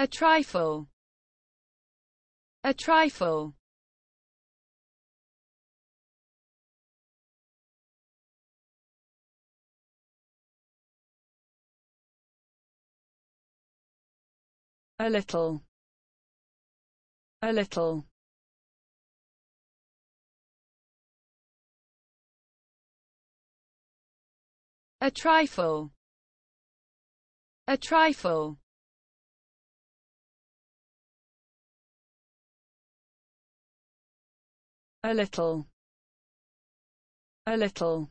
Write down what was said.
A trifle. A trifle. A little. A little. A trifle. A trifle. a little, a little.